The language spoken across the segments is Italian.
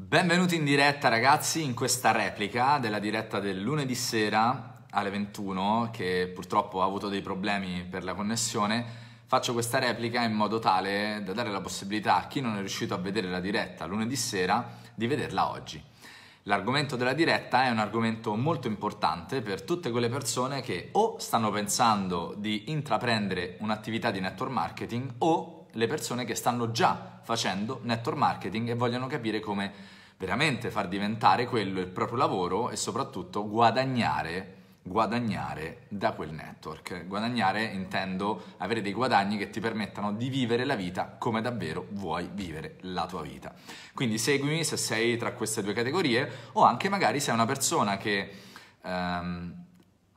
Benvenuti in diretta ragazzi in questa replica della diretta del lunedì sera alle 21 che purtroppo ha avuto dei problemi per la connessione. Faccio questa replica in modo tale da dare la possibilità a chi non è riuscito a vedere la diretta lunedì sera di vederla oggi. L'argomento della diretta è un argomento molto importante per tutte quelle persone che o stanno pensando di intraprendere un'attività di network marketing o le persone che stanno già facendo network marketing e vogliono capire come veramente far diventare quello il proprio lavoro e soprattutto guadagnare guadagnare da quel network. Guadagnare intendo avere dei guadagni che ti permettano di vivere la vita come davvero vuoi vivere la tua vita. Quindi seguimi se sei tra queste due categorie o anche magari sei una persona che ehm,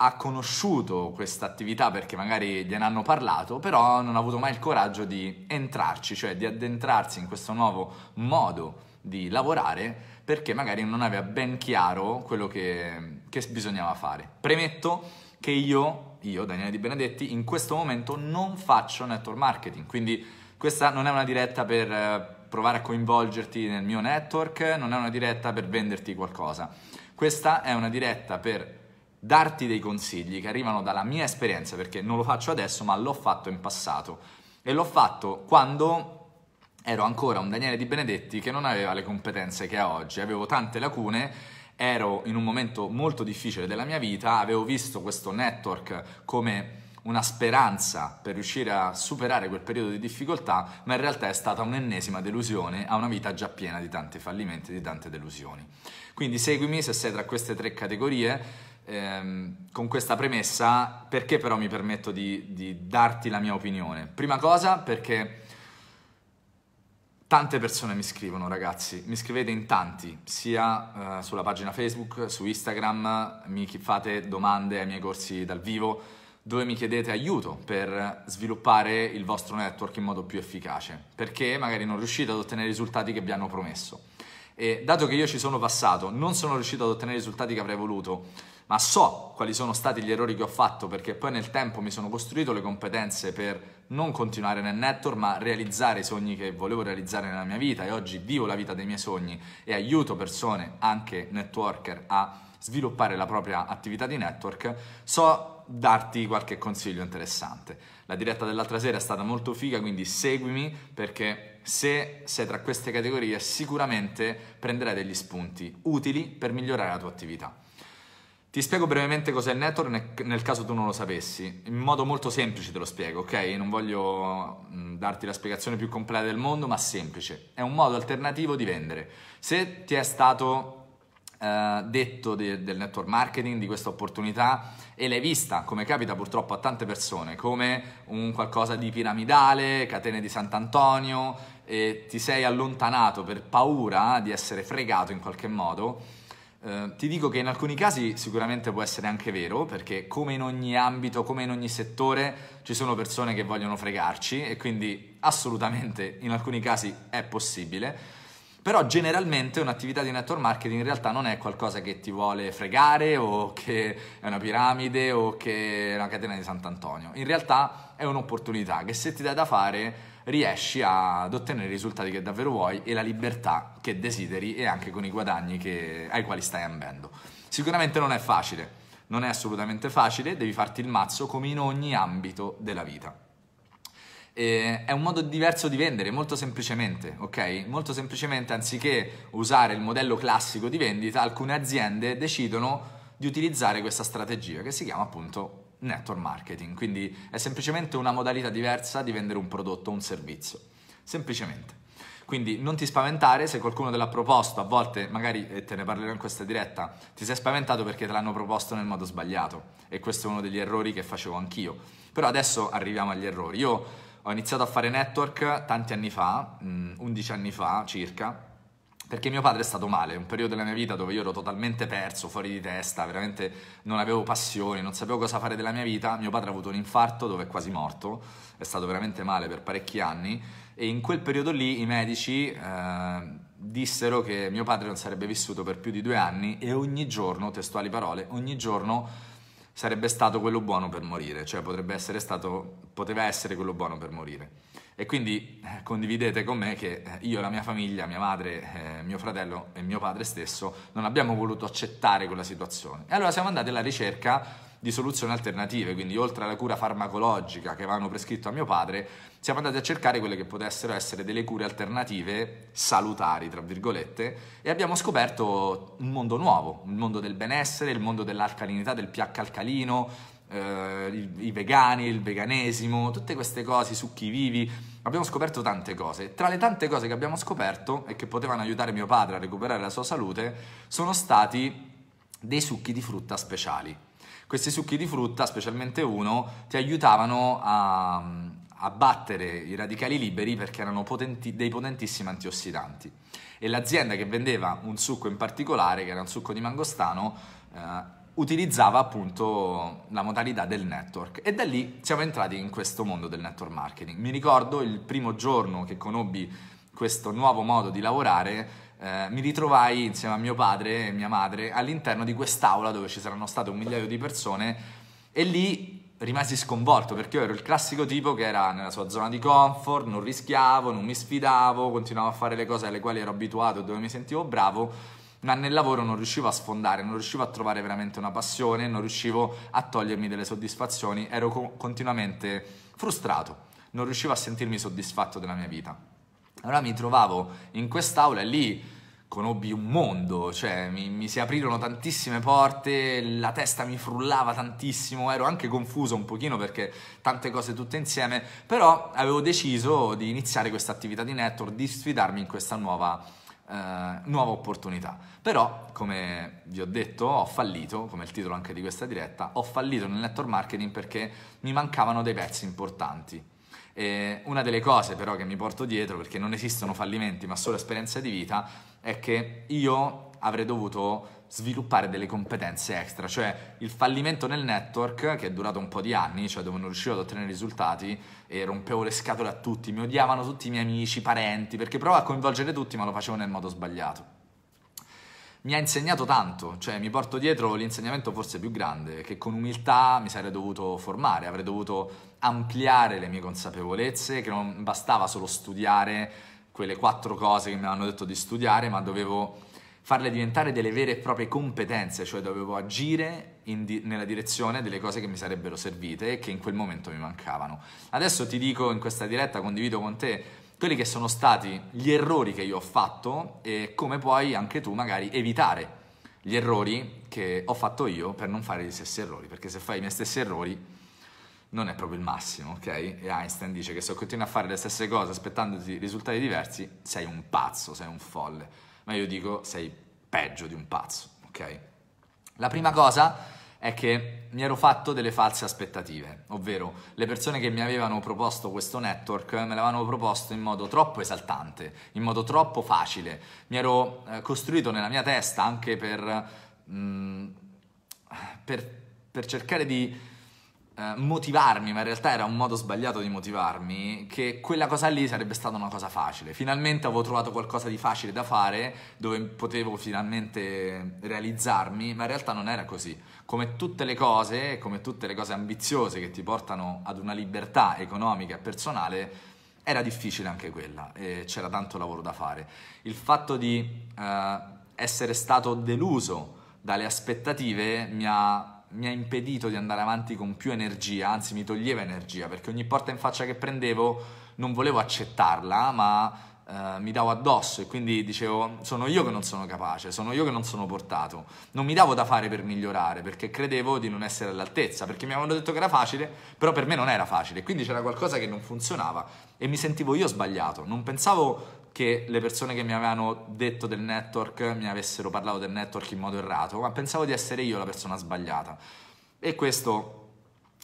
ha conosciuto questa attività perché magari gliene hanno parlato, però non ha avuto mai il coraggio di entrarci, cioè di addentrarsi in questo nuovo modo di lavorare perché magari non aveva ben chiaro quello che, che bisognava fare. Premetto che io, io, Daniele Di Benedetti, in questo momento non faccio network marketing, quindi questa non è una diretta per eh, provare a coinvolgerti nel mio network, non è una diretta per venderti qualcosa. Questa è una diretta per darti dei consigli che arrivano dalla mia esperienza, perché non lo faccio adesso, ma l'ho fatto in passato. E l'ho fatto quando ero ancora un Daniele Di Benedetti che non aveva le competenze che ha oggi, avevo tante lacune ero in un momento molto difficile della mia vita, avevo visto questo network come una speranza per riuscire a superare quel periodo di difficoltà, ma in realtà è stata un'ennesima delusione a una vita già piena di tanti fallimenti, di tante delusioni. Quindi seguimi se sei tra queste tre categorie, ehm, con questa premessa, perché però mi permetto di, di darti la mia opinione? Prima cosa perché tante persone mi scrivono ragazzi, mi scrivete in tanti, sia eh, sulla pagina Facebook, su Instagram, mi fate domande ai miei corsi dal vivo, dove mi chiedete aiuto per sviluppare il vostro network in modo più efficace, perché magari non riuscite ad ottenere i risultati che vi hanno promesso. E dato che io ci sono passato, non sono riuscito ad ottenere i risultati che avrei voluto, ma so quali sono stati gli errori che ho fatto perché poi nel tempo mi sono costruito le competenze per non continuare nel network ma realizzare i sogni che volevo realizzare nella mia vita e oggi vivo la vita dei miei sogni e aiuto persone, anche networker, a sviluppare la propria attività di network, so darti qualche consiglio interessante. La diretta dell'altra sera è stata molto figa, quindi seguimi perché se sei tra queste categorie sicuramente prenderai degli spunti utili per migliorare la tua attività. Ti spiego brevemente cos'è il network nel caso tu non lo sapessi. In modo molto semplice te lo spiego, ok? Non voglio darti la spiegazione più completa del mondo, ma semplice. È un modo alternativo di vendere. Se ti è stato eh, detto de- del network marketing, di questa opportunità, e l'hai vista, come capita purtroppo a tante persone, come un qualcosa di piramidale, catene di Sant'Antonio, e ti sei allontanato per paura di essere fregato in qualche modo, Ehm, ti dico che in alcuni casi sicuramente può essere anche vero, perché come in ogni ambito, come in ogni settore, ci sono persone che vogliono fregarci e quindi assolutamente in alcuni casi è possibile però generalmente un'attività di network marketing in realtà non è qualcosa che ti vuole fregare o che è una piramide o che è una catena di Sant'Antonio. In realtà è un'opportunità che se ti dai da fare riesci ad ottenere i risultati che davvero vuoi e la libertà che desideri e anche con i guadagni che, ai quali stai ambendo. Sicuramente non è facile, non è assolutamente facile, devi farti il mazzo come in ogni ambito della vita eh, è un modo diverso di vendere, molto semplicemente, ok? Molto semplicemente, anziché usare il modello classico di vendita, alcune aziende decidono di utilizzare questa strategia che si chiama appunto network marketing, quindi è semplicemente una modalità diversa di vendere un prodotto o un servizio, semplicemente. Quindi non ti spaventare se qualcuno te l'ha proposto, a volte magari, e te ne parlerò in questa diretta, ti sei spaventato perché te l'hanno proposto nel modo sbagliato e questo è uno degli errori che facevo anch'io. Però adesso arriviamo agli errori. Io ho iniziato a fare network tanti anni fa, 11 mm, anni fa circa, perché mio padre è stato male, un periodo della mia vita dove io ero totalmente perso, fuori di testa, veramente non avevo passioni, non sapevo cosa fare della mia vita, mio padre ha avuto un infarto dove è quasi morto, è stato veramente male per parecchi anni e in quel periodo lì i medici eh, dissero che mio padre non sarebbe vissuto per più di due anni e ogni giorno, testuali parole, ogni giorno sarebbe stato quello buono per morire, cioè potrebbe essere stato, poteva essere quello buono per morire. E quindi eh, condividete con me che eh, io, la mia famiglia, mia madre, eh, mio fratello e mio padre stesso non abbiamo voluto accettare quella situazione. E allora siamo andati alla ricerca di soluzioni alternative, quindi oltre alla cura farmacologica che avevano prescritto a mio padre, siamo andati a cercare quelle che potessero essere delle cure alternative salutari, tra virgolette, e abbiamo scoperto un mondo nuovo, il mondo del benessere, il mondo dell'alcalinità, del pH alcalino, eh, i, i vegani, il veganesimo, tutte queste cose, i succhi vivi, abbiamo scoperto tante cose. Tra le tante cose che abbiamo scoperto e che potevano aiutare mio padre a recuperare la sua salute sono stati dei succhi di frutta speciali questi succhi di frutta, specialmente uno, ti aiutavano a, a battere i radicali liberi perché erano potenti, dei potentissimi antiossidanti. E l'azienda che vendeva un succo in particolare, che era un succo di mangostano, eh, utilizzava appunto la modalità del network e da lì siamo entrati in questo mondo del network marketing. Mi ricordo il primo giorno che conobbi questo nuovo modo di lavorare, eh, mi ritrovai insieme a mio padre e mia madre all'interno di quest'aula dove ci saranno state un migliaio di persone e lì rimasi sconvolto perché io ero il classico tipo che era nella sua zona di comfort, non rischiavo, non mi sfidavo, continuavo a fare le cose alle quali ero abituato e dove mi sentivo bravo, ma nel lavoro non riuscivo a sfondare, non riuscivo a trovare veramente una passione, non riuscivo a togliermi delle soddisfazioni, ero co- continuamente frustrato, non riuscivo a sentirmi soddisfatto della mia vita. Allora mi trovavo in quest'aula e lì conobbi un mondo, cioè mi, mi, si aprirono tantissime porte, la testa mi frullava tantissimo, ero anche confuso un pochino perché tante cose tutte insieme, però avevo deciso di iniziare questa attività di network, di sfidarmi in questa nuova, eh, nuova opportunità. Però, come vi ho detto, ho fallito, come il titolo anche di questa diretta, ho fallito nel network marketing perché mi mancavano dei pezzi importanti. E eh, una delle cose però che mi porto dietro, perché non esistono fallimenti ma solo esperienze di vita, è che io avrei dovuto sviluppare delle competenze extra, cioè il fallimento nel network che è durato un po' di anni, cioè dove non riuscivo ad ottenere risultati e rompevo le scatole a tutti, mi odiavano tutti i miei amici, parenti, perché provavo a coinvolgere tutti ma lo facevo nel modo sbagliato mi ha insegnato tanto, cioè mi porto dietro l'insegnamento forse più grande, che con umiltà mi sarei dovuto formare, avrei dovuto ampliare le mie consapevolezze, che non bastava solo studiare quelle quattro cose che mi hanno detto di studiare, ma dovevo farle diventare delle vere e proprie competenze, cioè dovevo agire di- nella direzione delle cose che mi sarebbero servite e che in quel momento mi mancavano. Adesso ti dico in questa diretta, condivido con te quelli che sono stati gli errori che io ho fatto e come puoi anche tu magari evitare gli errori che ho fatto io per non fare gli stessi errori, perché se fai i miei stessi errori non è proprio il massimo, ok? E Einstein dice che se continui a fare le stesse cose aspettandoti risultati diversi, sei un pazzo, sei un folle. Ma io dico sei peggio di un pazzo, ok? La prima cosa è che mi ero fatto delle false aspettative, ovvero le persone che mi avevano proposto questo network me l'avevano proposto in modo troppo esaltante, in modo troppo facile. Mi ero eh, costruito nella mia testa anche per, mh, mm, per, per cercare di eh, motivarmi, ma in realtà era un modo sbagliato di motivarmi, che quella cosa lì sarebbe stata una cosa facile. Finalmente avevo trovato qualcosa di facile da fare, dove potevo finalmente realizzarmi, ma in realtà non era così. Come tutte le cose, come tutte le cose ambiziose che ti portano ad una libertà economica e personale, era difficile anche quella e c'era tanto lavoro da fare. Il fatto di eh, essere stato deluso dalle aspettative mi ha mi ha impedito di andare avanti con più energia, anzi mi toglieva energia, perché ogni porta in faccia che prendevo non volevo accettarla, ma eh, mi davo addosso e quindi dicevo sono io che non sono capace, sono io che non sono portato. Non mi davo da fare per migliorare, perché credevo di non essere all'altezza, perché mi avevano detto che era facile, però per me non era facile, quindi c'era qualcosa che non funzionava e mi sentivo io sbagliato, non pensavo che le persone che mi avevano detto del network mi avessero parlato del network in modo errato, ma pensavo di essere io la persona sbagliata. E questo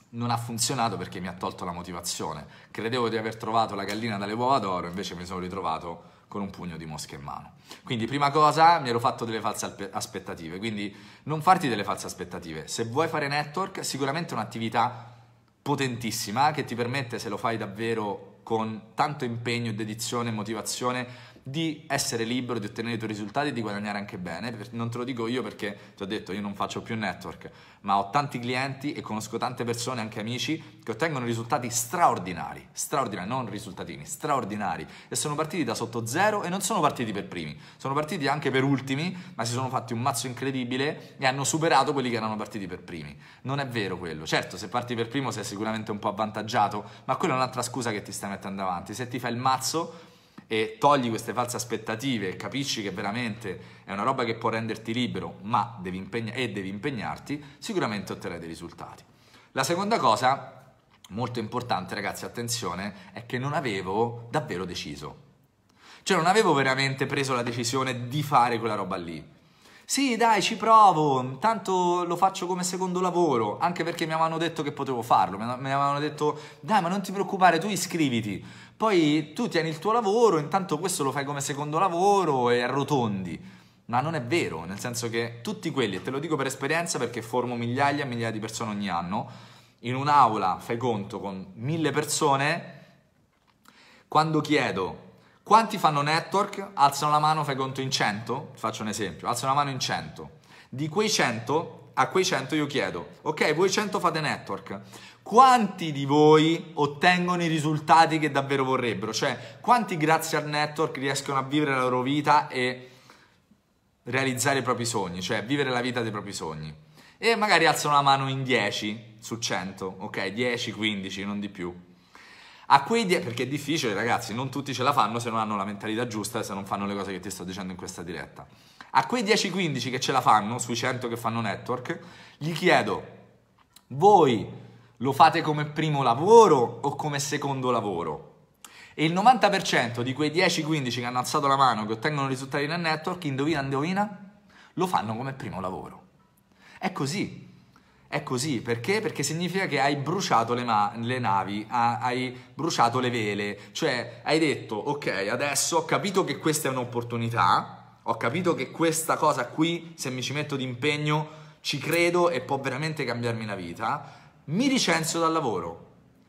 non ha funzionato perché mi ha tolto la motivazione. Credevo di aver trovato la gallina dalle uova d'oro, invece mi sono ritrovato con un pugno di mosche in mano. Quindi, prima cosa, mi ero fatto delle false aspettative. Quindi, non farti delle false aspettative. Se vuoi fare network, sicuramente è un'attività potentissima che ti permette, se lo fai davvero con tanto impegno, dedizione, e motivazione di essere libero, di ottenere i tuoi risultati e di guadagnare anche bene. Non te lo dico io perché ti ho detto io non faccio più network, ma ho tanti clienti e conosco tante persone, anche amici, che ottengono risultati straordinari, straordinari, non risultatini, straordinari e sono partiti da sotto zero e non sono partiti per primi, sono partiti anche per ultimi, ma si sono fatti un mazzo incredibile e hanno superato quelli che erano partiti per primi. Non è vero quello. Certo, se parti per primo sei sicuramente un po' avvantaggiato, ma quella è un'altra scusa che ti stai mettendo avanti. Se ti fai il mazzo e togli queste false aspettative e capisci che veramente è una roba che può renderti libero ma devi impegna- e devi impegnarti, sicuramente otterrai dei risultati. La seconda cosa, molto importante ragazzi, attenzione, è che non avevo davvero deciso. Cioè non avevo veramente preso la decisione di fare quella roba lì. Sì, dai, ci provo, intanto lo faccio come secondo lavoro, anche perché mi avevano detto che potevo farlo, mi avevano detto, dai, ma non ti preoccupare, tu iscriviti. Poi tu tieni il tuo lavoro, intanto questo lo fai come secondo lavoro e arrotondi. Ma non è vero, nel senso che tutti quelli, e te lo dico per esperienza perché formo migliaia e migliaia di persone ogni anno, in un'aula, fai conto, con mille persone, quando chiedo quanti fanno network, alzano la mano, fai conto in 100, faccio un esempio, alzano la mano in 100. Di quei 100, a quei 100 io chiedo, ok, voi 100 fate network, quanti di voi ottengono i risultati che davvero vorrebbero? Cioè, quanti grazie al network riescono a vivere la loro vita e realizzare i propri sogni, cioè vivere la vita dei propri sogni? E magari alzano la mano in 10 su 100, ok? 10, 15, non di più. A quei 10, perché è difficile ragazzi, non tutti ce la fanno se non hanno la mentalità giusta, e se non fanno le cose che ti sto dicendo in questa diretta. A quei 10-15 che ce la fanno, sui 100 che fanno network, gli chiedo, voi lo fate come primo lavoro o come secondo lavoro? E il 90% di quei 10-15 che hanno alzato la mano, che ottengono risultati nel network, indovina, indovina, lo fanno come primo lavoro. È così. È così perché? Perché significa che hai bruciato le, ma- le navi, ha- hai bruciato le vele, cioè hai detto ok, adesso ho capito che questa è un'opportunità, ho capito che questa cosa qui, se mi ci metto d'impegno, ci credo e può veramente cambiarmi la vita, mi licenzio dal lavoro.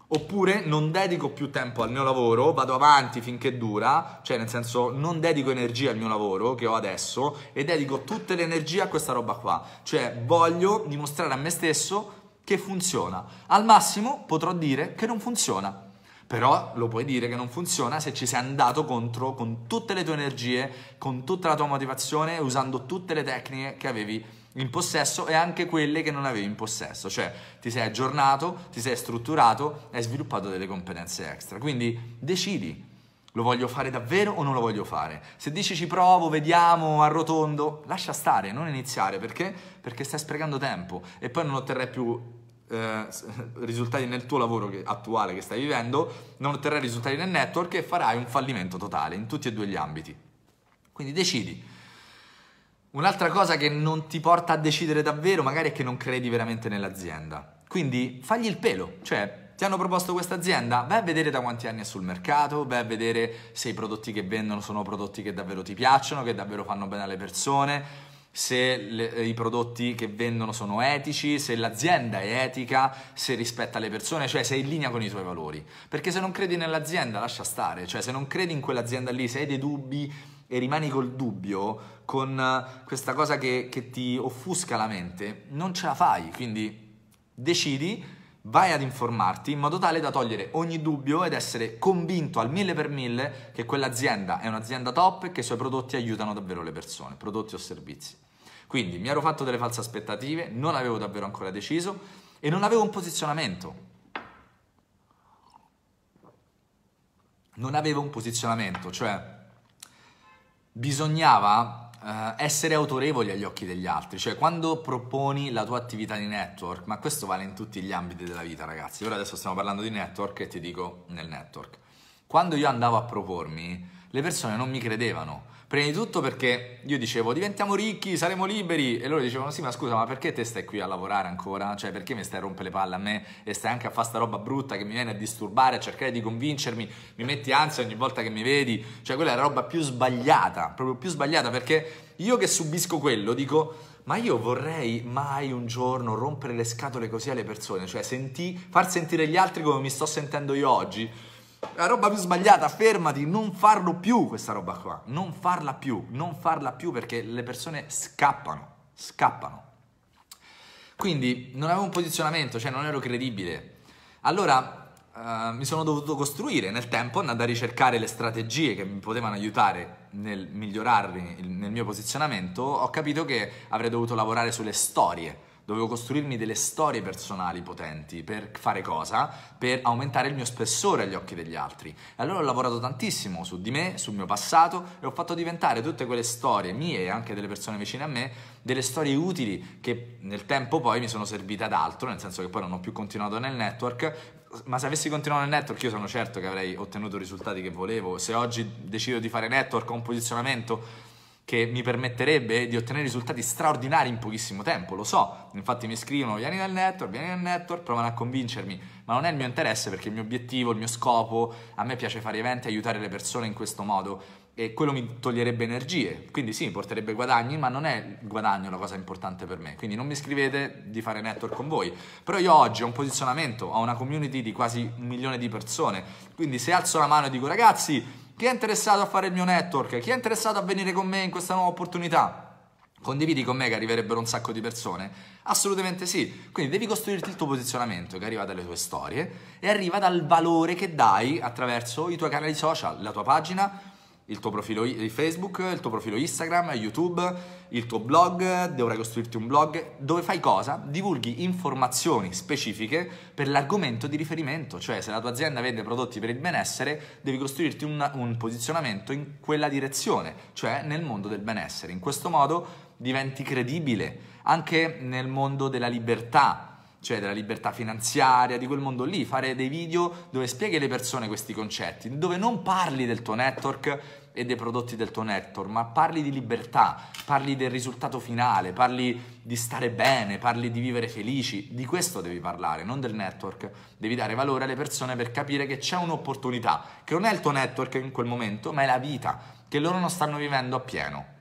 Oppure non dedico più tempo al mio lavoro, vado avanti finché dura, cioè nel senso non dedico energia al mio lavoro che ho adesso e dedico tutta l'energia a questa roba qua. Cioè voglio dimostrare a me stesso che funziona. Al massimo potrò dire che non funziona. Però lo puoi dire che non funziona se ci sei andato contro con tutte le tue energie, con tutta la tua motivazione, usando tutte le tecniche che avevi in possesso e anche quelle che non avevi in possesso, cioè ti sei aggiornato, ti sei strutturato, hai sviluppato delle competenze extra. Quindi decidi, lo voglio fare davvero o non lo voglio fare? Se dici ci provo, vediamo, arrotondo, lascia stare, non iniziare, perché? Perché stai sprecando tempo e poi non otterrai più eh, risultati nel tuo lavoro che, attuale che stai vivendo, non otterrai risultati nel network e farai un fallimento totale in tutti e due gli ambiti. Quindi decidi Un'altra cosa che non ti porta a decidere davvero magari è che non credi veramente nell'azienda. Quindi fagli il pelo, cioè ti hanno proposto questa azienda? Vai a vedere da quanti anni è sul mercato, vai a vedere se i prodotti che vendono sono prodotti che davvero ti piacciono, che davvero fanno bene alle persone, se le, i prodotti che vendono sono etici, se l'azienda è etica, se rispetta le persone, cioè sei in linea con i tuoi valori. Perché se non credi nell'azienda lascia stare, cioè se non credi in quell'azienda lì, se hai dei dubbi e rimani col dubbio, con eh, questa cosa che, che ti offusca la mente, non ce la fai. Quindi decidi, vai ad informarti in modo tale da togliere ogni dubbio ed essere convinto al mille per mille che quell'azienda è un'azienda top e che i suoi prodotti aiutano davvero le persone, prodotti o servizi. Quindi mi ero fatto delle false aspettative, non avevo davvero ancora deciso e non avevo un posizionamento. Non avevo un posizionamento, cioè bisognava uh, essere autorevoli agli occhi degli altri, cioè quando proponi la tua attività di network, ma questo vale in tutti gli ambiti della vita ragazzi, ora adesso stiamo parlando di network e ti dico nel network, quando io andavo a propormi le persone non mi credevano. Prima di tutto perché io dicevo diventiamo ricchi, saremo liberi e loro dicevano sì ma scusa ma perché te stai qui a lavorare ancora? Cioè perché mi stai a rompere le palle a me e stai anche a fare sta roba brutta che mi viene a disturbare, a cercare di convincermi, mi metti ansia ogni volta che mi vedi? Cioè quella è la roba più sbagliata, proprio più sbagliata perché io che subisco quello dico ma io vorrei mai un giorno rompere le scatole così alle persone, cioè senti, far sentire gli altri come mi sto sentendo io oggi la roba più sbagliata, fermati, non farlo più questa roba qua, non farla più, non farla più perché le persone scappano, scappano. Quindi non avevo un posizionamento, cioè non ero credibile. Allora eh, mi sono dovuto costruire nel tempo, andando a ricercare le strategie che mi potevano aiutare nel migliorarmi nel mio posizionamento, ho capito che avrei dovuto lavorare sulle storie Dovevo costruirmi delle storie personali potenti per fare cosa? Per aumentare il mio spessore agli occhi degli altri. E allora ho lavorato tantissimo su di me, sul mio passato e ho fatto diventare tutte quelle storie mie e anche delle persone vicine a me delle storie utili che nel tempo poi mi sono servite ad altro, nel senso che poi non ho più continuato nel network, ma se avessi continuato nel network io sono certo che avrei ottenuto i risultati che volevo. Se oggi decido di fare network, ho un posizionamento che mi permetterebbe di ottenere risultati straordinari in pochissimo tempo, lo so. Infatti mi scrivono vieni nel network, vieni nel network, provano a convincermi, ma non è il mio interesse perché il mio obiettivo, il mio scopo, a me piace fare eventi e aiutare le persone in questo modo e quello mi toglierebbe energie, quindi sì, mi porterebbe guadagni, ma non è il guadagno la cosa importante per me, quindi non mi scrivete di fare network con voi. Però io oggi ho un posizionamento, ho una community di quasi un milione di persone, quindi se alzo la mano e dico ragazzi chi è interessato a fare il mio network? Chi è interessato a venire con me in questa nuova opportunità? Condividi con me che arriverebbero un sacco di persone? Assolutamente sì. Quindi devi costruirti il tuo posizionamento che arriva dalle tue storie e arriva dal valore che dai attraverso i tuoi canali social, la tua pagina, il tuo profilo Facebook, il tuo profilo Instagram, YouTube, il tuo blog, dovrai costruirti un blog, dove fai cosa? Divulghi informazioni specifiche per l'argomento di riferimento, cioè se la tua azienda vende prodotti per il benessere, devi costruirti un, un posizionamento in quella direzione, cioè nel mondo del benessere. In questo modo diventi credibile anche nel mondo della libertà, cioè della libertà finanziaria, di quel mondo lì, fare dei video dove spieghi alle persone questi concetti, dove non parli del tuo network e dei prodotti del tuo network, ma parli di libertà, parli del risultato finale, parli di stare bene, parli di vivere felici, di questo devi parlare, non del network, devi dare valore alle persone per capire che c'è un'opportunità, che non è il tuo network in quel momento, ma è la vita che loro non stanno vivendo appieno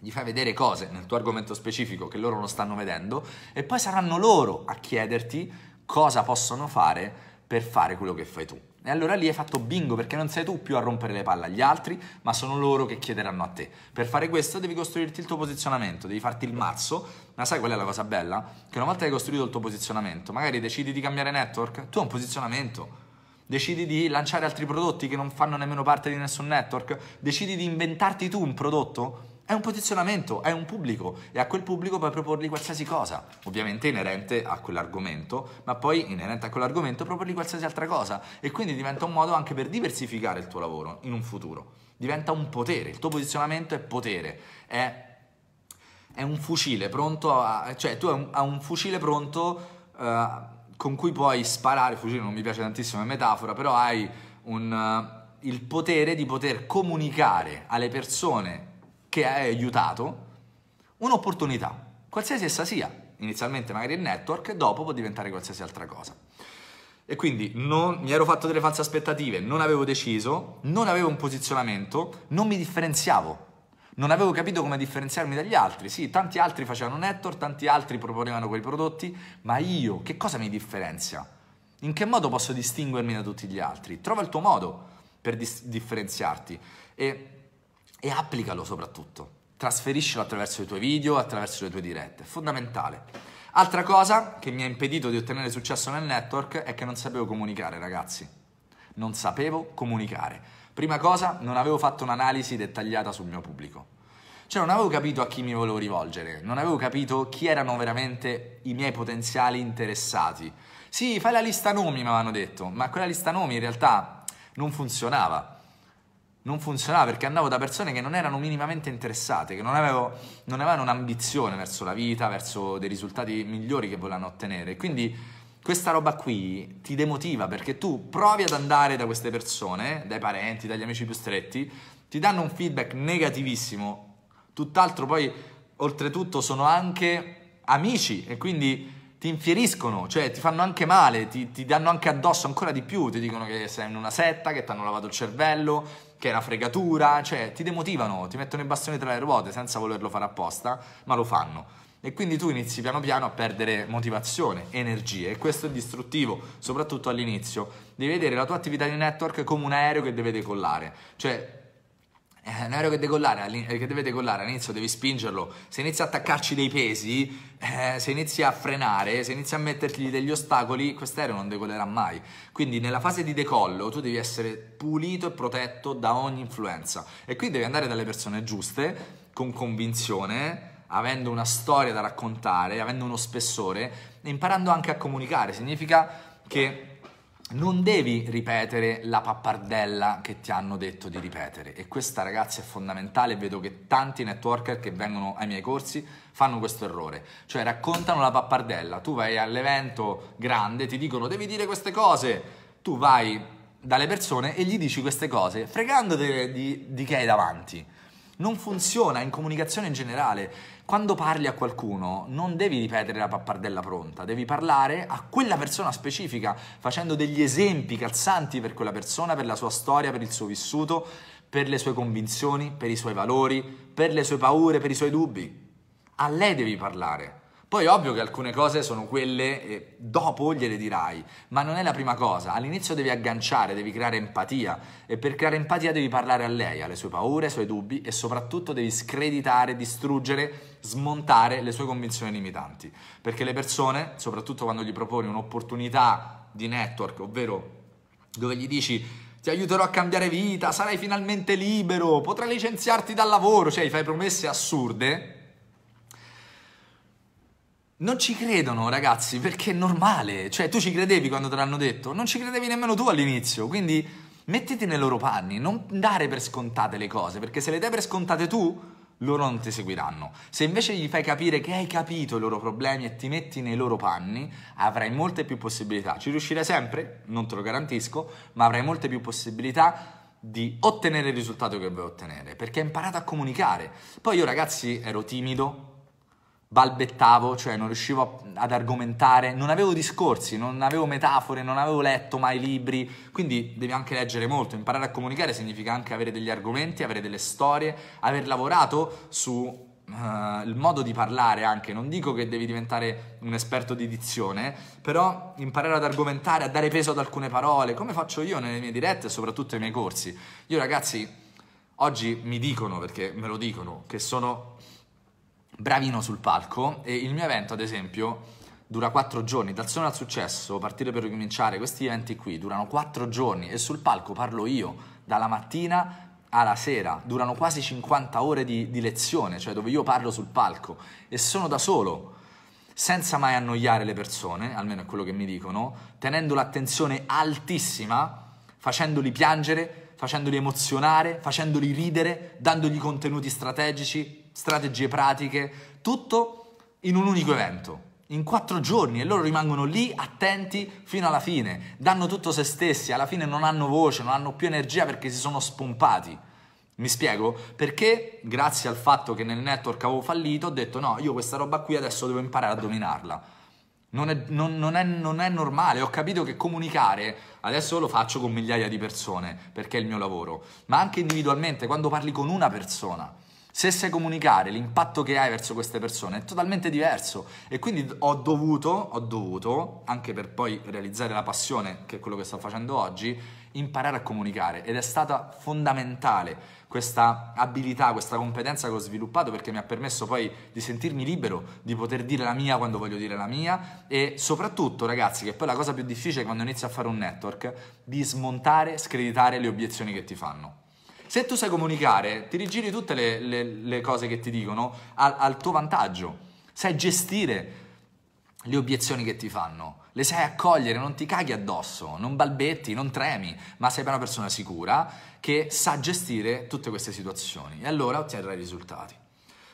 gli fai vedere cose nel tuo argomento specifico che loro non stanno vedendo e poi saranno loro a chiederti cosa possono fare per fare quello che fai tu. E allora lì hai fatto bingo perché non sei tu più a rompere le palle agli altri, ma sono loro che chiederanno a te. Per fare questo devi costruirti il tuo posizionamento, devi farti il mazzo, ma sai qual è la cosa bella? Che una volta che hai costruito il tuo posizionamento, magari decidi di cambiare network, tu hai un posizionamento, decidi di lanciare altri prodotti che non fanno nemmeno parte di nessun network, decidi di inventarti tu un prodotto, è un posizionamento, è un pubblico e a quel pubblico puoi proporgli qualsiasi cosa, ovviamente inerente a quell'argomento, ma poi inerente a quell'argomento proporgli qualsiasi altra cosa e quindi diventa un modo anche per diversificare il tuo lavoro in un futuro. Diventa un potere, il tuo posizionamento è potere, è, è un fucile pronto a... cioè tu hai un, fucile pronto uh, con cui puoi sparare, fucile non mi piace tantissimo la metafora, però hai un, uh, il potere di poter comunicare alle persone che hai aiutato, un'opportunità, qualsiasi essa sia, inizialmente magari il network, dopo può diventare qualsiasi altra cosa. E quindi non, mi ero fatto delle false aspettative, non avevo deciso, non avevo un posizionamento, non mi differenziavo, non avevo capito come differenziarmi dagli altri. Sì, tanti altri facevano network, tanti altri proponevano quei prodotti, ma io che cosa mi differenzia? In che modo posso distinguermi da tutti gli altri? Trova il tuo modo per dis- differenziarti. E e applicalo soprattutto. Trasferiscilo attraverso i tuoi video, attraverso le tue dirette, fondamentale. Altra cosa che mi ha impedito di ottenere successo nel network è che non sapevo comunicare, ragazzi. Non sapevo comunicare. Prima cosa, non avevo fatto un'analisi dettagliata sul mio pubblico. Cioè non avevo capito a chi mi volevo rivolgere, non avevo capito chi erano veramente i miei potenziali interessati. Sì, fai la lista nomi, mi avevano detto, ma quella lista nomi in realtà non funzionava non funzionava perché andavo da persone che non erano minimamente interessate, che non, avevo, non avevano un'ambizione verso la vita, verso dei risultati migliori che volevano ottenere. Quindi questa roba qui ti demotiva perché tu provi ad andare da queste persone, dai parenti, dagli amici più stretti, ti danno un feedback negativissimo, tutt'altro poi oltretutto sono anche amici e quindi ti infieriscono, cioè ti fanno anche male, ti, ti danno anche addosso ancora di più, ti dicono che sei in una setta, che ti hanno lavato il cervello, che è una fregatura, cioè ti demotivano, ti mettono i bastoni tra le ruote senza volerlo fare apposta, ma lo fanno. E quindi tu inizi piano piano a perdere motivazione, energie e questo è distruttivo, soprattutto all'inizio. Devi vedere la tua attività di network come un aereo che deve decollare, cioè è eh, un aereo che, eh, che, deve decollare all'inizio devi spingerlo, se inizi a attaccarci dei pesi, eh, se inizi a frenare, se inizi a mettergli degli ostacoli, quest'aereo non decollerà mai. Quindi nella fase di decollo tu devi essere pulito e protetto da ogni influenza e qui devi andare dalle persone giuste, con convinzione, avendo una storia da raccontare, avendo uno spessore, imparando anche a comunicare, significa che non devi ripetere la pappardella che ti hanno detto di ripetere e questa ragazzi è fondamentale, vedo che tanti networker che vengono ai miei corsi fanno questo errore, cioè raccontano la pappardella, tu vai all'evento grande, ti dicono devi dire queste cose, tu vai dalle persone e gli dici queste cose fregandoti di, di chi hai davanti non funziona in comunicazione in generale. Quando parli a qualcuno non devi ripetere la pappardella pronta, devi parlare a quella persona specifica, facendo degli esempi calzanti per quella persona, per la sua storia, per il suo vissuto, per le sue convinzioni, per i suoi valori, per le sue paure, per i suoi dubbi. A lei devi parlare poi è ovvio che alcune cose sono quelle e dopo gliele dirai, ma non è la prima cosa. All'inizio devi agganciare, devi creare empatia e per creare empatia devi parlare a lei, alle sue paure, ai suoi dubbi e soprattutto devi screditare, distruggere, smontare le sue convinzioni limitanti. Perché le persone, soprattutto quando gli proponi un'opportunità di network, ovvero dove gli dici ti aiuterò a cambiare vita, sarai finalmente libero, potrai licenziarti dal lavoro, cioè gli fai promesse assurde non ci credono ragazzi perché è normale, cioè tu ci credevi quando te l'hanno detto, non ci credevi nemmeno tu all'inizio, quindi mettiti nei loro panni, non dare per scontate le cose, perché se le dai per scontate tu, loro non ti seguiranno. Se invece gli fai capire che hai capito i loro problemi e ti metti nei loro panni, avrai molte più possibilità. Ci riuscirai sempre, non te lo garantisco, ma avrai molte più possibilità di ottenere il risultato che vuoi ottenere, perché hai imparato a comunicare. Poi io ragazzi ero timido, balbettavo, cioè non riuscivo ad argomentare, non avevo discorsi, non avevo metafore, non avevo letto mai libri, quindi devi anche leggere molto, imparare a comunicare significa anche avere degli argomenti, avere delle storie, aver lavorato su Uh, il modo di parlare anche, non dico che devi diventare un esperto di dizione, però imparare ad argomentare, a dare peso ad alcune parole, come faccio io nelle mie dirette e soprattutto nei miei corsi. Io ragazzi, oggi mi dicono, perché me lo dicono, che sono bravino sul palco e il mio evento, ad esempio, dura 4 giorni, dal sogno al successo, partire per ricominciare, questi eventi qui durano 4 giorni e sul palco parlo io dalla mattina alla sera, durano quasi 50 ore di, di lezione, cioè dove io parlo sul palco e sono da solo senza mai annoiare le persone, almeno è quello che mi dicono, tenendo l'attenzione altissima, facendoli piangere, facendoli emozionare, facendoli ridere, dandogli contenuti strategici, strategie pratiche, tutto in un unico evento in quattro giorni e loro rimangono lì attenti fino alla fine, danno tutto se stessi, alla fine non hanno voce, non hanno più energia perché si sono spompati. Mi spiego? Perché grazie al fatto che nel network avevo fallito ho detto no, io questa roba qui adesso devo imparare a dominarla. Non è, non, non, è, non è normale, ho capito che comunicare adesso lo faccio con migliaia di persone perché è il mio lavoro, ma anche individualmente quando parli con una persona se sai comunicare, l'impatto che hai verso queste persone è totalmente diverso e quindi ho dovuto, ho dovuto, anche per poi realizzare la passione, che è quello che sto facendo oggi, imparare a comunicare ed è stata fondamentale questa abilità, questa competenza che ho sviluppato perché mi ha permesso poi di sentirmi libero, di poter dire la mia quando voglio dire la mia e soprattutto ragazzi, che poi la cosa più difficile quando inizi a fare un network, di smontare, screditare le obiezioni che ti fanno se tu sai comunicare, ti rigiri tutte le, le, le cose che ti dicono al, al tuo vantaggio. Sai gestire le obiezioni che ti fanno, le sai accogliere, non ti caghi addosso, non balbetti, non tremi, ma sei una persona sicura che sa gestire tutte queste situazioni e allora otterrai risultati.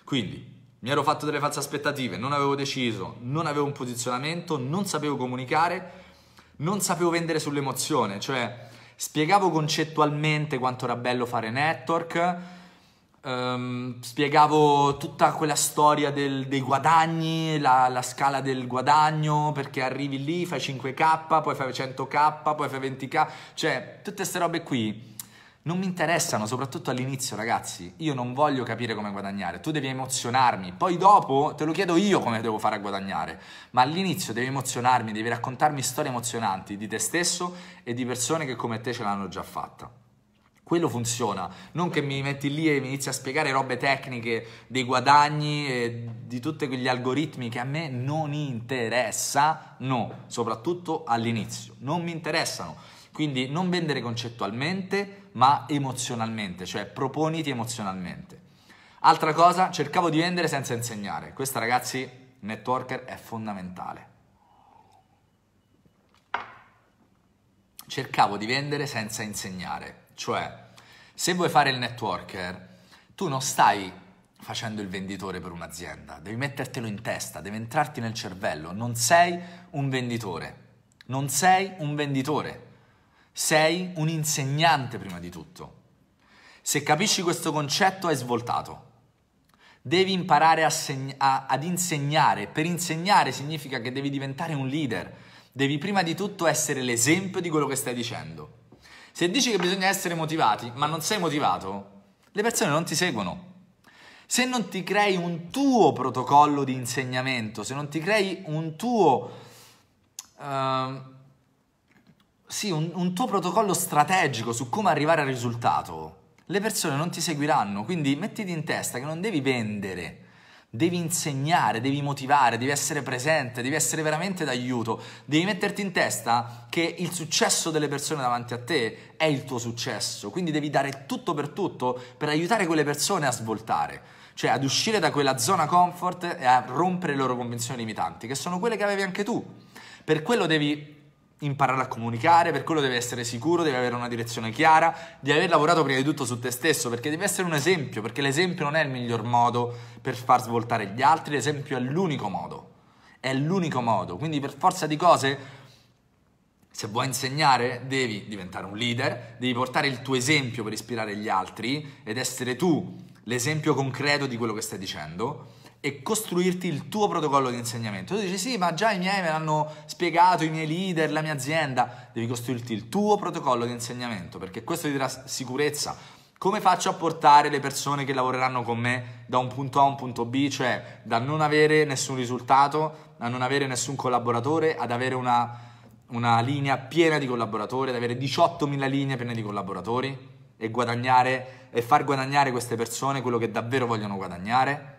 Quindi mi ero fatto delle false aspettative, non avevo deciso, non avevo un posizionamento, non sapevo comunicare, non sapevo vendere sull'emozione, cioè Spiegavo concettualmente quanto era bello fare network, ehm, spiegavo tutta quella storia del, dei guadagni, la, la, scala del guadagno, perché arrivi lì, fai 5k, poi fai 100k, poi fai 20k, cioè tutte queste robe qui non mi interessano, soprattutto all'inizio, ragazzi. Io non voglio capire come guadagnare, tu devi emozionarmi, poi dopo te lo chiedo io come devo fare a guadagnare, ma all'inizio devi emozionarmi, devi raccontarmi storie emozionanti di te stesso e di persone che come te ce l'hanno già fatta. Quello funziona, non che mi metti lì e mi inizi a spiegare robe tecniche dei guadagni e di tutti quegli algoritmi che a me non interessa, no, soprattutto all'inizio, non mi interessano quindi non vendere concettualmente, ma emozionalmente, cioè proponiti emozionalmente. Altra cosa, cercavo di vendere senza insegnare. Questa ragazzi, networker è fondamentale. Cercavo di vendere senza insegnare, cioè se vuoi fare il networker, tu non stai facendo il venditore per un'azienda, devi mettertelo in testa, deve entrarti nel cervello, non sei un venditore, non sei un venditore, sei un insegnante prima di tutto. Se capisci questo concetto hai svoltato. Devi imparare a seg- a- ad insegnare. Per insegnare significa che devi diventare un leader. Devi prima di tutto essere l'esempio di quello che stai dicendo. Se dici che bisogna essere motivati, ma non sei motivato, le persone non ti seguono. Se non ti crei un tuo protocollo di insegnamento, se non ti crei un tuo... Uh, sì, un, un tuo protocollo strategico su come arrivare al risultato, le persone non ti seguiranno, quindi mettiti in testa che non devi vendere, devi insegnare, devi motivare, devi essere presente, devi essere veramente d'aiuto, devi metterti in testa che il successo delle persone davanti a te è il tuo successo, quindi devi dare tutto per tutto per aiutare quelle persone a svoltare, cioè ad uscire da quella zona comfort e a rompere le loro convinzioni limitanti, che sono quelle che avevi anche tu. Per quello devi imparare a comunicare, per quello devi essere sicuro, devi avere una direzione chiara, di aver lavorato prima di tutto su te stesso, perché devi essere un esempio, perché l'esempio non è il miglior modo per far svoltare gli altri, l'esempio è l'unico modo, è l'unico modo, quindi per forza di cose se vuoi insegnare devi diventare un leader, devi portare il tuo esempio per ispirare gli altri ed essere tu l'esempio concreto di quello che stai dicendo e costruirti il tuo protocollo di insegnamento. Tu dici sì, ma già i miei me l'hanno spiegato, i miei leader, la mia azienda. Devi costruirti il tuo protocollo di insegnamento perché questo ti darà sicurezza. Come faccio a portare le persone che lavoreranno con me da un punto A a un punto B, cioè da non avere nessun risultato, a non avere nessun collaboratore, ad avere una, una linea piena di collaboratori, ad avere 18.000 linee piene di collaboratori e guadagnare e far guadagnare queste persone quello che davvero vogliono guadagnare?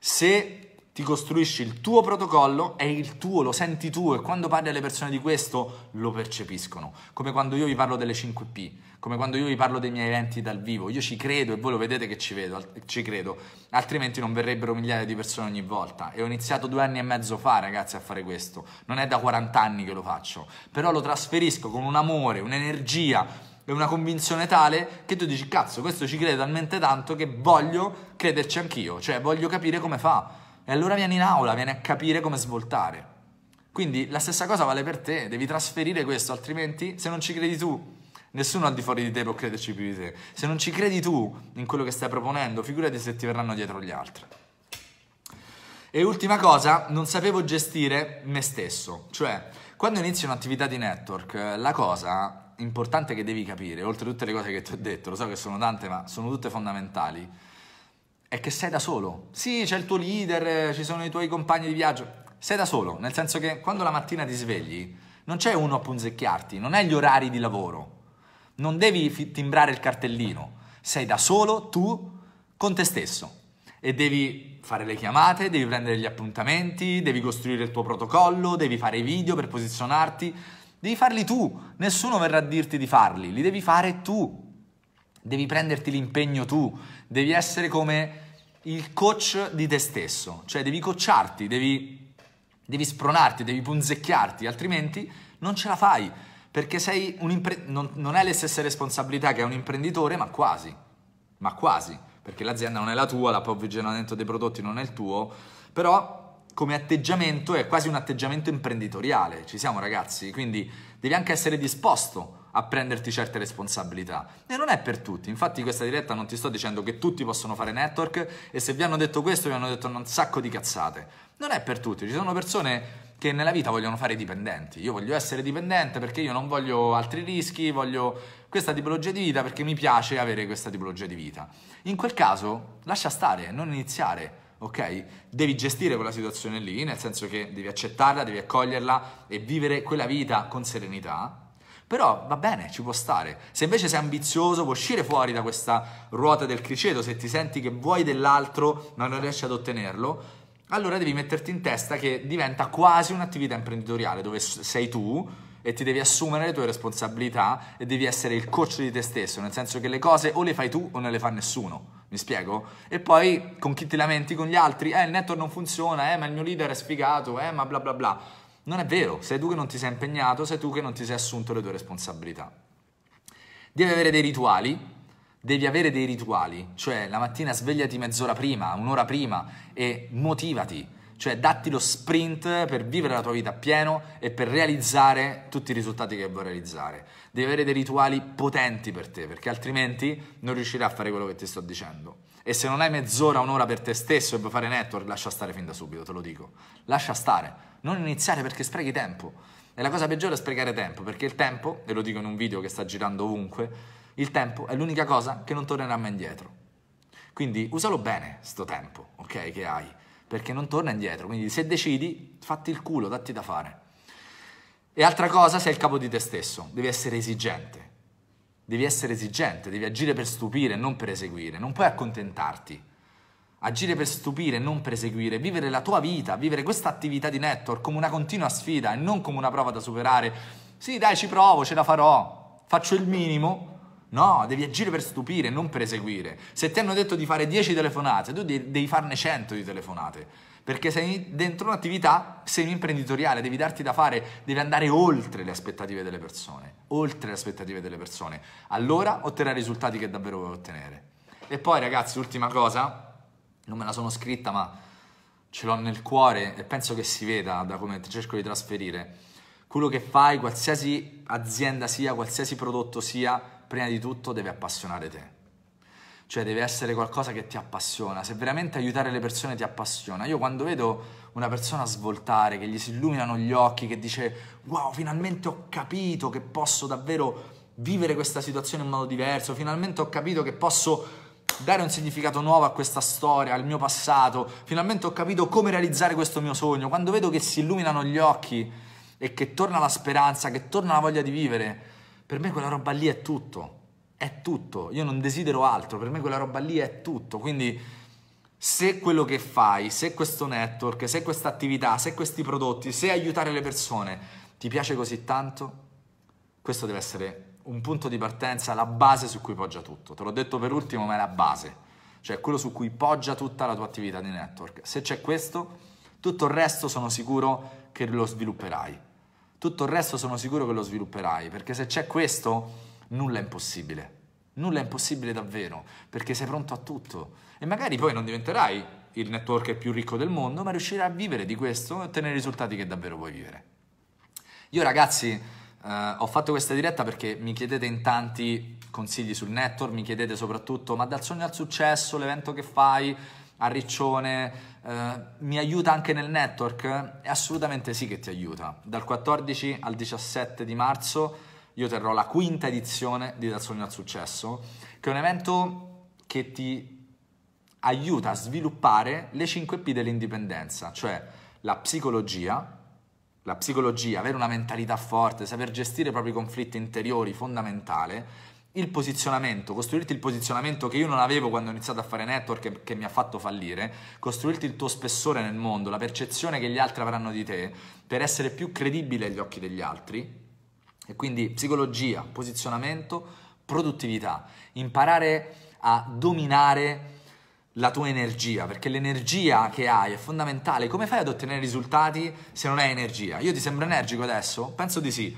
Se ti costruisci il tuo protocollo, è il tuo, lo senti tu e quando parli alle persone di questo lo percepiscono, come quando io vi parlo delle 5P, come quando io vi parlo dei miei eventi dal vivo, io ci credo e voi lo vedete che ci, vedo, ci credo, altrimenti non verrebbero migliaia di persone ogni volta e ho iniziato due anni e mezzo fa ragazzi a fare questo, non è da 40 anni che lo faccio, però lo trasferisco con un amore, un'energia, è una convinzione tale che tu dici cazzo, questo ci crede talmente tanto che voglio crederci anch'io, cioè voglio capire come fa. E allora vieni in aula, vieni a capire come svoltare. Quindi la stessa cosa vale per te, devi trasferire questo, altrimenti se non ci credi tu, nessuno al di fuori di te può crederci più di te. Se non ci credi tu in quello che stai proponendo, figurati se ti verranno dietro gli altri. E ultima cosa, non sapevo gestire me stesso, cioè quando inizio un'attività di network, la cosa importante che devi capire, oltre a tutte le cose che ti ho detto, lo so che sono tante, ma sono tutte fondamentali, è che sei da solo. Sì, c'è il tuo leader, ci sono i tuoi compagni di viaggio, sei da solo, nel senso che quando la mattina ti svegli non c'è uno a punzecchiarti, non è gli orari di lavoro, non devi timbrare il cartellino, sei da solo tu con te stesso e devi fare le chiamate, devi prendere gli appuntamenti, devi costruire il tuo protocollo, devi fare i video per posizionarti, Devi farli tu, nessuno verrà a dirti di farli, li devi fare tu. Devi prenderti l'impegno tu, devi essere come il coach di te stesso, cioè devi cocciarti, devi, devi spronarti, devi punzecchiarti, altrimenti non ce la fai, perché sei un impre- non, non hai le stesse responsabilità che un imprenditore, ma quasi, ma quasi, perché l'azienda non è la tua, l'approvvigionamento dei prodotti non è il tuo, però come atteggiamento è quasi un atteggiamento imprenditoriale. Ci siamo ragazzi, quindi devi anche essere disposto a prenderti certe responsabilità. E non è per tutti, infatti questa diretta non ti sto dicendo che tutti possono fare network e se vi hanno detto questo vi hanno detto un sacco di cazzate. Non è per tutti, ci sono persone che nella vita vogliono fare dipendenti. Io voglio essere dipendente perché io non voglio altri rischi, voglio questa tipologia di vita perché mi piace avere questa tipologia di vita. In quel caso lascia stare, non iniziare ok? Devi gestire quella situazione lì, nel senso che devi accettarla, devi accoglierla e vivere quella vita con serenità. Però va bene, ci può stare. Se invece sei ambizioso, vuoi uscire fuori da questa ruota del criceto, se ti senti che vuoi dell'altro ma non riesci ad ottenerlo, allora devi metterti in testa che diventa quasi un'attività imprenditoriale dove sei tu e ti devi assumere le tue responsabilità e devi essere il coach di te stesso, nel senso che le cose o le fai tu o non le fa nessuno. Mi spiego? E poi con chi ti lamenti con gli altri, eh, il network non funziona, eh, ma il mio leader è sfigato, eh, ma bla bla bla. Non è vero, sei tu che non ti sei impegnato, sei tu che non ti sei assunto le tue responsabilità. Devi avere dei rituali, devi avere dei rituali, cioè la mattina svegliati mezz'ora prima, un'ora prima e motivati cioè, datti lo sprint per vivere la tua vita pieno e per realizzare tutti i risultati che vuoi realizzare. Devi avere dei rituali potenti per te, perché altrimenti non riuscirai a fare quello che ti sto dicendo. E se non hai mezz'ora, un'ora per te stesso e vuoi fare network, lascia stare fin da subito, te lo dico. Lascia stare, non iniziare perché sprechi tempo. E la cosa peggiore è sprecare tempo, perché il tempo, e lo dico in un video che sta girando ovunque, il tempo è l'unica cosa che non tornerà mai indietro. Quindi usalo bene sto tempo, ok, che hai perché non torna indietro. Quindi se decidi, fatti il culo, datti da fare. E altra cosa, sei il capo di te stesso, devi essere esigente. Devi essere esigente, devi agire per stupire, non per eseguire, non puoi accontentarti. Agire per stupire, non per eseguire, vivere la tua vita, vivere questa attività di network come una continua sfida e non come una prova da superare. Sì, dai, ci provo, ce la farò, faccio il minimo, No, devi agire per stupire, non per eseguire. Se ti hanno detto di fare 10 telefonate, tu devi farne 100 di telefonate. Perché sei dentro un'attività semi-imprenditoriale, devi darti da fare, devi andare oltre le aspettative delle persone. Oltre le aspettative delle persone. Allora otterrai i risultati che davvero vuoi ottenere. E poi, ragazzi, ultima cosa, non me la sono scritta, ma ce l'ho nel cuore e penso che si veda da come cerco di trasferire. Quello che fai, qualsiasi azienda sia, qualsiasi prodotto sia, prima di tutto deve appassionare te. Cioè deve essere qualcosa che ti appassiona. Se veramente aiutare le persone ti appassiona. Io quando vedo una persona svoltare, che gli si illuminano gli occhi, che dice wow, finalmente ho capito che posso davvero vivere questa situazione in modo diverso, finalmente ho capito che posso dare un significato nuovo a questa storia, al mio passato, finalmente ho capito come realizzare questo mio sogno, quando vedo che si illuminano gli occhi e che torna la speranza, che torna la voglia di vivere, per me quella roba lì è tutto, è tutto, io non desidero altro, per me quella roba lì è tutto, quindi se quello che fai, se questo network, se questa attività, se questi prodotti, se aiutare le persone ti piace così tanto, questo deve essere un punto di partenza, la base su cui poggia tutto. Te l'ho detto per ultimo, ma è la base, cioè quello su cui poggia tutta la tua attività di network. Se c'è questo, tutto il resto sono sicuro che lo svilupperai. Tutto il resto sono sicuro che lo svilupperai, perché se c'è questo, nulla è impossibile. Nulla è impossibile davvero, perché sei pronto a tutto. E magari poi non diventerai il networker più ricco del mondo, ma riuscirai a vivere di questo e ottenere i risultati che davvero vuoi vivere. Io ragazzi, eh, ho fatto questa diretta perché mi chiedete in tanti consigli sul network, mi chiedete soprattutto, ma dal sogno al successo, l'evento che fai, a riccione, eh, mi aiuta anche nel network? È assolutamente sì che ti aiuta. Dal 14 al 17 di marzo io terrò la quinta edizione di Dal Sogno al Successo, che è un evento che ti aiuta a sviluppare le 5 P dell'indipendenza, cioè la psicologia, la psicologia, avere una mentalità forte, saper gestire i propri conflitti interiori, fondamentale, il posizionamento, costruirti il posizionamento che io non avevo quando ho iniziato a fare network che, che mi ha fatto fallire, costruirti il tuo spessore nel mondo, la percezione che gli altri avranno di te per essere più credibile agli occhi degli altri. E quindi psicologia, posizionamento, produttività, imparare a dominare la tua energia, perché l'energia che hai è fondamentale. Come fai ad ottenere risultati se non hai energia? Io ti sembro energico adesso? Penso di sì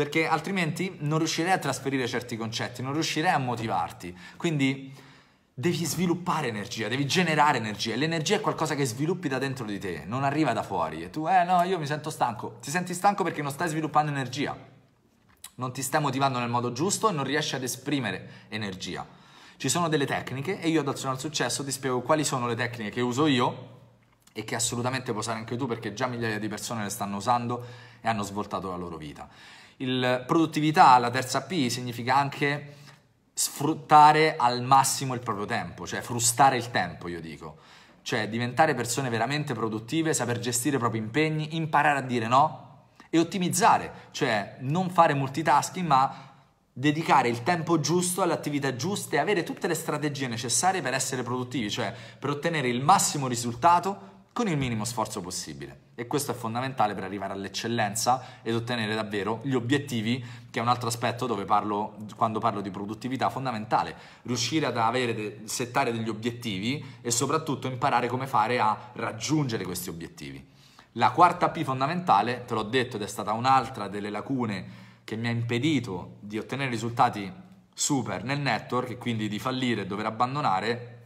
perché altrimenti non riuscirei a trasferire certi concetti, non riuscirei a motivarti. Quindi devi sviluppare energia, devi generare energia. L'energia è qualcosa che sviluppi da dentro di te, non arriva da fuori. E tu, eh no, io mi sento stanco. Ti senti stanco perché non stai sviluppando energia. Non ti stai motivando nel modo giusto e non riesci ad esprimere energia. Ci sono delle tecniche e io ad Azione al Successo ti spiego quali sono le tecniche che uso io e che assolutamente puoi usare anche tu perché già migliaia di persone le stanno usando e hanno svoltato la loro vita. Il produttività, la terza P, significa anche sfruttare al massimo il proprio tempo, cioè frustare il tempo, io dico. Cioè diventare persone veramente produttive, saper gestire i propri impegni, imparare a dire no e ottimizzare, cioè non fare multitasking ma dedicare il tempo giusto all'attività giusta e avere tutte le strategie necessarie per essere produttivi, cioè per ottenere il massimo risultato con il minimo sforzo possibile e questo è fondamentale per arrivare all'eccellenza ed ottenere davvero gli obiettivi, che è un altro aspetto dove parlo, quando parlo di produttività, fondamentale, riuscire ad avere, settare degli obiettivi e soprattutto imparare come fare a raggiungere questi obiettivi. La quarta P fondamentale, te l'ho detto ed è stata un'altra delle lacune che mi ha impedito di ottenere risultati super nel network e quindi di fallire e dover abbandonare,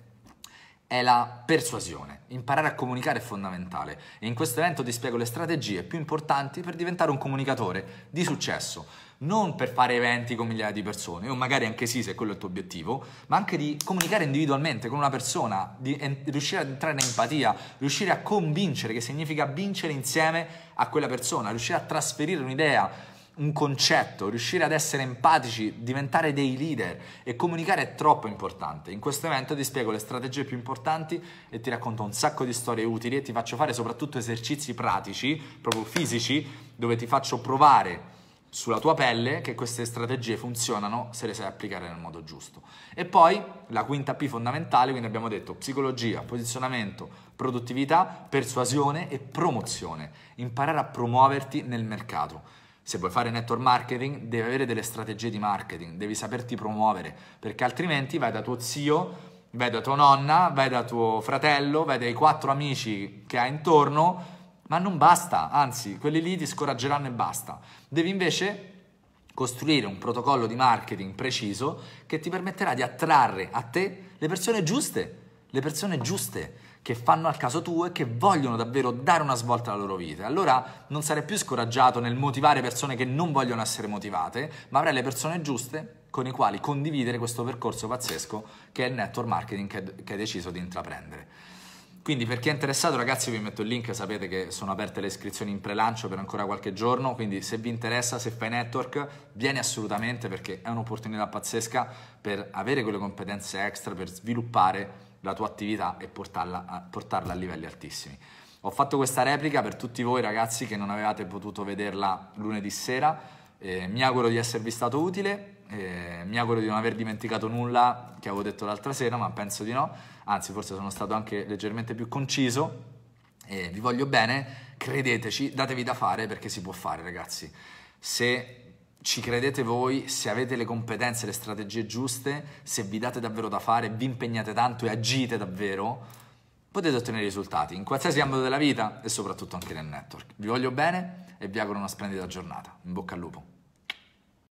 è la persuasione. Imparare a comunicare è fondamentale e in questo evento ti spiego le strategie più importanti per diventare un comunicatore di successo, non per fare eventi con migliaia di persone, o magari anche sì se quello è il tuo obiettivo, ma anche di comunicare individualmente con una persona, di riuscire ad entrare in empatia, riuscire a convincere, che significa vincere insieme a quella persona, riuscire a trasferire un'idea un concetto, riuscire ad essere empatici, diventare dei leader e comunicare è troppo importante. In questo evento ti spiego le strategie più importanti e ti racconto un sacco di storie utili e ti faccio fare soprattutto esercizi pratici, proprio fisici, dove ti faccio provare sulla tua pelle che queste strategie funzionano se le sai applicare nel modo giusto. E poi la quinta P fondamentale, quindi abbiamo detto psicologia, posizionamento, produttività, persuasione e promozione. Imparare a promuoverti nel mercato se vuoi fare network marketing, devi avere delle strategie di marketing, devi saperti promuovere, perché altrimenti vai da tuo zio, vai da tua nonna, vai da tuo fratello, vai dai quattro amici che hai intorno, ma non basta, anzi, quelli lì ti scoraggeranno e basta. Devi invece costruire un protocollo di marketing preciso che ti permetterà di attrarre a te le persone giuste, le persone giuste, che fanno al caso tuo e che vogliono davvero dare una svolta alla loro vita. Allora non sarei più scoraggiato nel motivare persone che non vogliono essere motivate, ma avrai le persone giuste con le quali condividere questo percorso pazzesco che è il network marketing che, che hai deciso di intraprendere. Quindi per chi è interessato ragazzi vi metto il link, sapete che sono aperte le iscrizioni in prelancio per ancora qualche giorno, quindi se vi interessa, se fai network, vieni assolutamente perché è un'opportunità pazzesca per avere quelle competenze extra, per sviluppare la tua attività e portarla a, portarla a livelli altissimi. Ho fatto questa replica per tutti voi ragazzi che non avevate potuto vederla lunedì sera, eh, mi auguro di esservi stato utile, eh, mi auguro di non aver dimenticato nulla che avevo detto l'altra sera, ma penso di no, anzi forse sono stato anche leggermente più conciso, eh, vi voglio bene, credeteci, datevi da fare perché si può fare ragazzi. Se ci credete voi, se avete le competenze, le strategie giuste, se vi date davvero da fare, vi impegnate tanto e agite davvero, potete ottenere risultati in qualsiasi ambito della vita e soprattutto anche nel network. Vi voglio bene e vi auguro una splendida giornata. In bocca al lupo.